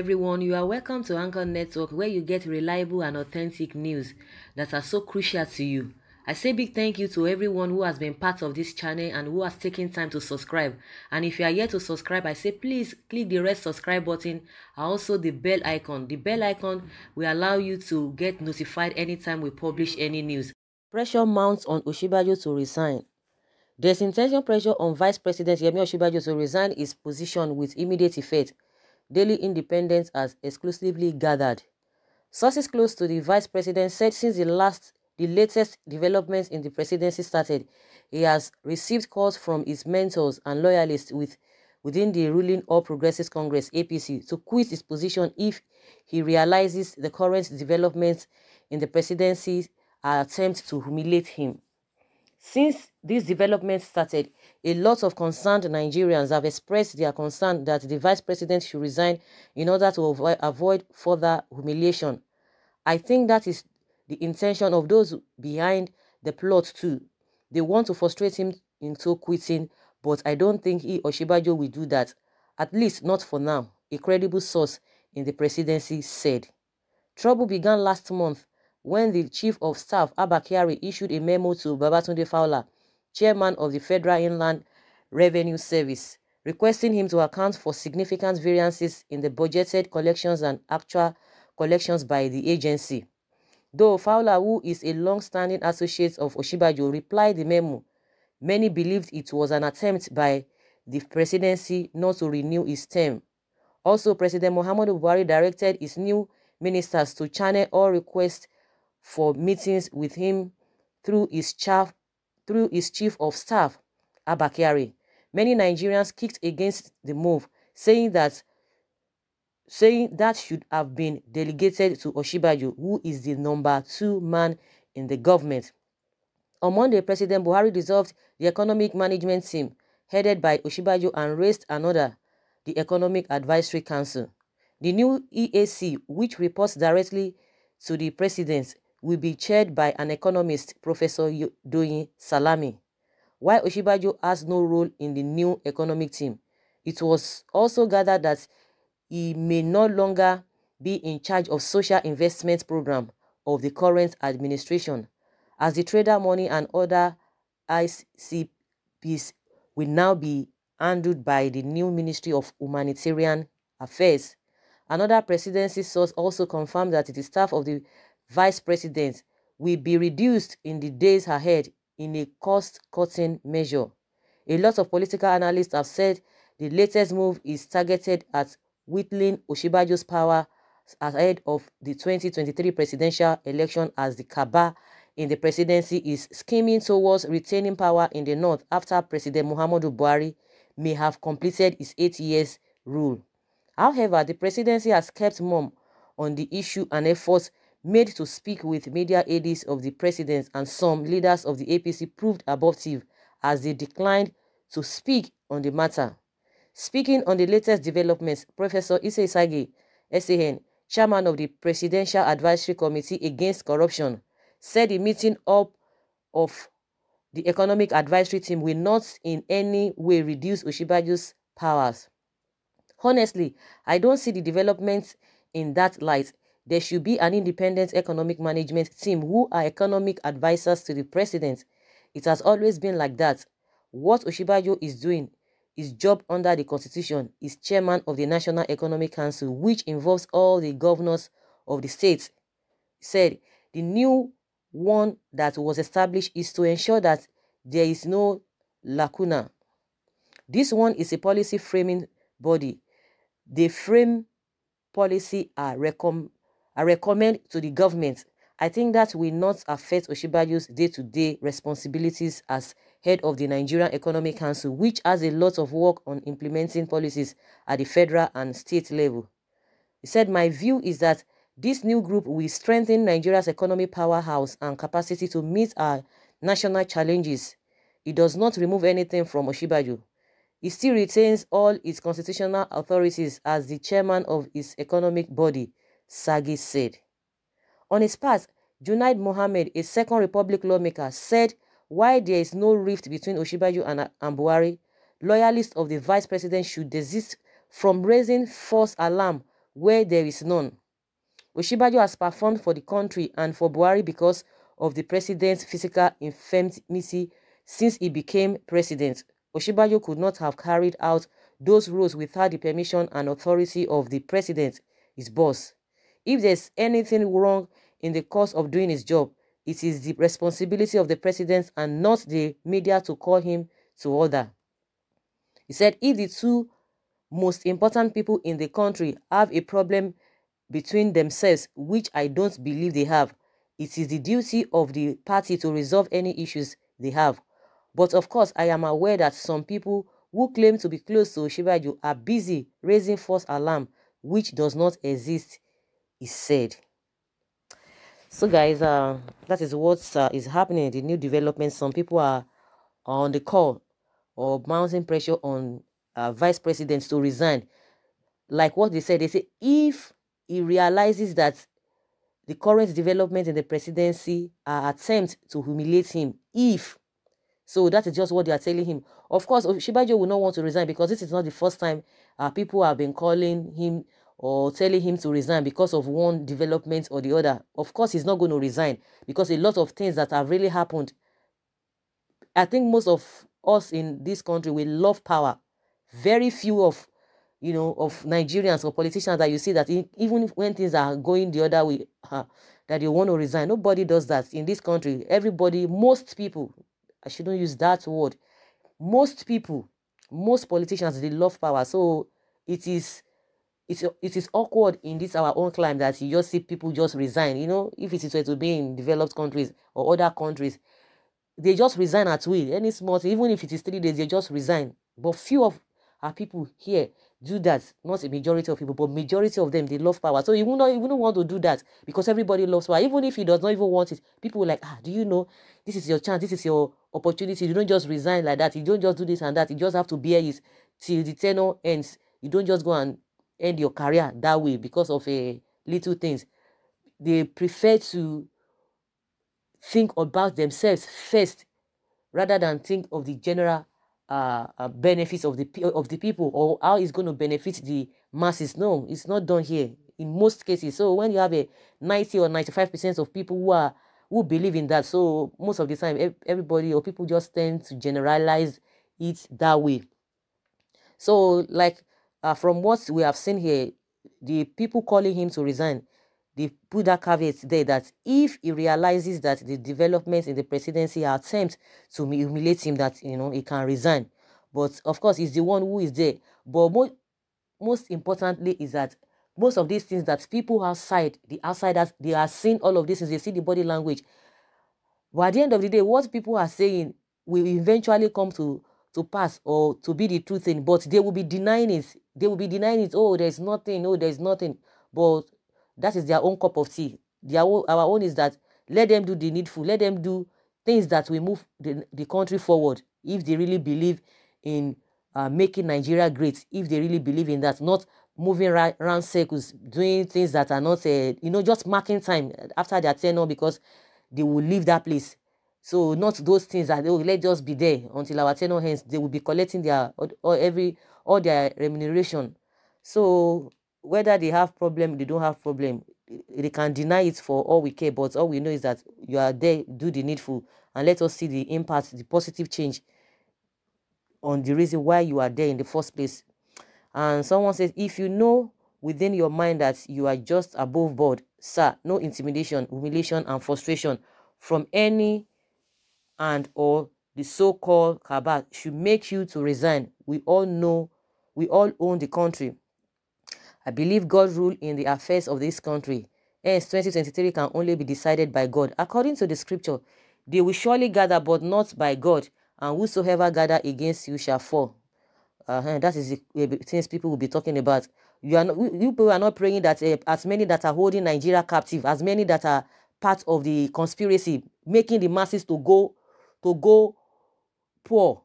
everyone. You are welcome to Anchor Network, where you get reliable and authentic news that are so crucial to you. I say big thank you to everyone who has been part of this channel and who has taken time to subscribe. And if you are yet to subscribe, I say please click the red subscribe button and also the bell icon. The bell icon will allow you to get notified anytime we publish any news. Pressure mounts on Oshibajo to resign. There's intention pressure on Vice President Yemi Oshibajo to resign his position with immediate effect. Daily Independence has exclusively gathered. Sources close to the vice president said since the last the latest developments in the presidency started, he has received calls from his mentors and loyalists with, within the ruling All Progressives Congress APC to quit his position if he realizes the current developments in the presidency are attempt to humiliate him. Since these developments started, a lot of concerned Nigerians have expressed their concern that the vice president should resign in order to avo avoid further humiliation. I think that is the intention of those behind the plot too. They want to frustrate him into quitting, but I don't think he or Shibajo will do that, at least not for now, a credible source in the presidency said. Trouble began last month when the Chief of Staff, Abakari, issued a memo to Babatunde Fowler, chairman of the Federal Inland Revenue Service, requesting him to account for significant variances in the budgeted collections and actual collections by the agency. Though Fowler, who is a long-standing associate of Oshibajo, replied the memo, many believed it was an attempt by the presidency not to renew his term. Also, President Muhammadu Buhari directed his new ministers to channel all requests for meetings with him through his, chief through his chief of staff, Abakari. Many Nigerians kicked against the move, saying that saying that should have been delegated to Oshibajo, who is the number two man in the government. On Monday, President Buhari dissolved the economic management team headed by Oshibajo and raised another, the Economic Advisory Council. The new EAC, which reports directly to the president, will be chaired by an economist, Professor Doyin Salami. While Oshibajo has no role in the new economic team, it was also gathered that he may no longer be in charge of social investment program of the current administration, as the trader money and other ICPs will now be handled by the new Ministry of Humanitarian Affairs. Another presidency source also confirmed that the staff of the vice president will be reduced in the days ahead in a cost-cutting measure. A lot of political analysts have said the latest move is targeted at whittling Oshibajo's power ahead of the 2023 presidential election as the Kaba in the presidency is scheming towards retaining power in the north after President Muhammadu Buhari may have completed his eight years rule. However, the presidency has kept mum on the issue and efforts made to speak with media aides of the president and some leaders of the APC proved abortive as they declined to speak on the matter. Speaking on the latest developments, Professor Issei Sage, SAN, chairman of the Presidential Advisory Committee Against Corruption, said the meeting up of the Economic Advisory Team will not in any way reduce Ushibaju's powers. Honestly, I don't see the developments in that light there should be an independent economic management team who are economic advisors to the president. It has always been like that. What Oshibajo is doing is job under the constitution, is chairman of the National Economic Council, which involves all the governors of the states. Said the new one that was established is to ensure that there is no lacuna. This one is a policy framing body. They frame policy are recommended I recommend to the government. I think that will not affect Oshibayo's day-to-day responsibilities as head of the Nigerian Economic Council, which has a lot of work on implementing policies at the federal and state level. He said, my view is that this new group will strengthen Nigeria's economic powerhouse and capacity to meet our national challenges. It does not remove anything from Oshibayo. It still retains all its constitutional authorities as the chairman of its economic body Sagi said. On his part, Junaid Mohammed, a Second Republic lawmaker, said why there is no rift between Oshibayu and, Ambuari, loyalists of the vice president should desist from raising false alarm where there is none. Oshibayu has performed for the country and for Buhari because of the president's physical infirmity since he became president. Oshibayo could not have carried out those roles without the permission and authority of the president, his boss. If there's anything wrong in the course of doing his job, it is the responsibility of the president and not the media to call him to order. He said if the two most important people in the country have a problem between themselves, which I don't believe they have, it is the duty of the party to resolve any issues they have. But of course, I am aware that some people who claim to be close to Shibajo are busy raising false alarm, which does not exist is said. So guys, uh, that is what uh, is happening, the new development. Some people are on the call or mounting pressure on uh, vice presidents to resign. Like what they said, they say if he realizes that the current development in the presidency are uh, attempts to humiliate him, if so that is just what they are telling him. Of course, Shibajo will not want to resign because this is not the first time uh, people have been calling him or telling him to resign because of one development or the other. Of course, he's not going to resign because a lot of things that have really happened. I think most of us in this country we love power. Very few of you know of Nigerians or politicians that you see that even when things are going the other way, uh, that they want to resign. Nobody does that in this country. Everybody, most people, I shouldn't use that word. Most people, most politicians, they love power. So it is it's it is awkward in this our own climate that you just see people just resign. You know, if it is to be in developed countries or other countries, they just resign at will. Any small thing, even if it is three days, they just resign. But few of our people here do that. Not a majority of people, but majority of them they love power. So you will not you want to do that because everybody loves power. Even if he does not even want it, people like ah, do you know this is your chance, this is your opportunity. You don't just resign like that. You don't just do this and that. You just have to bear it till the tenure ends. You don't just go and end your career that way because of a eh, little things. They prefer to think about themselves first rather than think of the general uh, uh, benefits of the of the people or how it's going to benefit the masses. No, it's not done here in most cases. So when you have a eh, 90 or 95 percent of people who are who believe in that, so most of the time everybody or people just tend to generalize it that way. So like uh, from what we have seen here, the people calling him to resign, they put that caveat there that if he realizes that the developments in the presidency are attempts to humiliate him, that you know he can resign. But of course, he's the one who is there. But mo most importantly is that most of these things that people outside, the outsiders, they are seeing all of this, they see the body language. But at the end of the day, what people are saying will eventually come to to pass or to be the true thing, but they will be denying it. They will be denying it. Oh, there's nothing. Oh, there's nothing. But that is their own cup of tea. Their own, our own is that let them do the needful. Let them do things that will move the, the country forward if they really believe in uh, making Nigeria great, if they really believe in that, not moving right, around circles, doing things that are not, uh, you know, just marking time after their tenure because they will leave that place so not those things that they oh, will let just be there until our tenure ends. They will be collecting their or every all their remuneration. So whether they have problem, they don't have problem. They can deny it for all we care, but all we know is that you are there, do the needful, and let us see the impact, the positive change on the reason why you are there in the first place. And someone says, if you know within your mind that you are just above board, sir, no intimidation, humiliation, and frustration from any and or the so-called kabak should make you to resign. We all know, we all own the country. I believe God rule in the affairs of this country. Hence, 2023 can only be decided by God. According to the scripture, they will surely gather, but not by God. And whosoever gather against you shall fall. Uh -huh. That is uh, the things people will be talking about. You are not, you people are not praying that uh, as many that are holding Nigeria captive, as many that are part of the conspiracy, making the masses to go to go poor.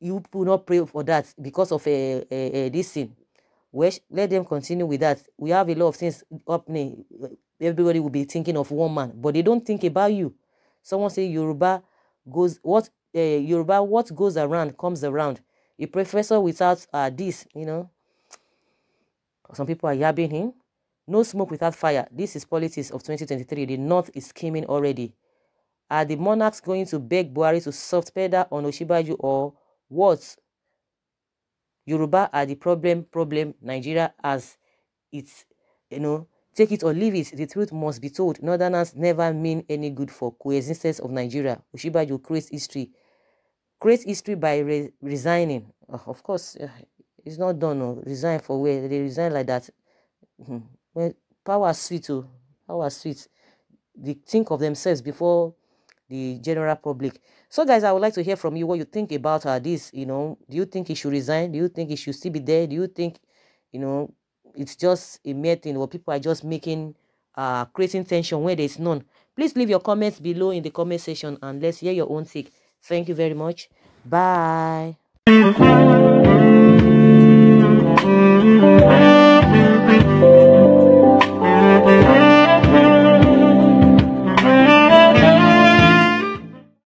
You will not pray for that because of a, eh, eh, eh, this sin. Well, let them continue with that. We have a lot of things happening. Everybody will be thinking of one man, but they don't think about you. Someone say Yoruba goes what uh, Yoruba what goes around comes around. A professor without uh, this, you know. Some people are yabbing him. No smoke without fire. This is politics of 2023. The North is scheming already. Are the monarchs going to beg Buhari to soft pedal on Oshibaju or what? Yoruba are the problem, problem. Nigeria as it's, you know, take it or leave it. The truth must be told. Northerners never mean any good for coexistence of Nigeria. Oshibaju creates history. Creates history by re resigning. Uh, of course, uh, it's not done. No. Oh. Resign for where? They resign like that. Hmm. well, power sweet. Oh, power sweet. They think of themselves before the general public. So, guys, I would like to hear from you what you think about uh, this. You know, do you think he should resign? Do you think he should still be there? Do you think, you know, it's just a mere thing where people are just making, uh, creating tension where there's none? Please leave your comments below in the comment section and let's hear your own take. Thank you very much. Bye.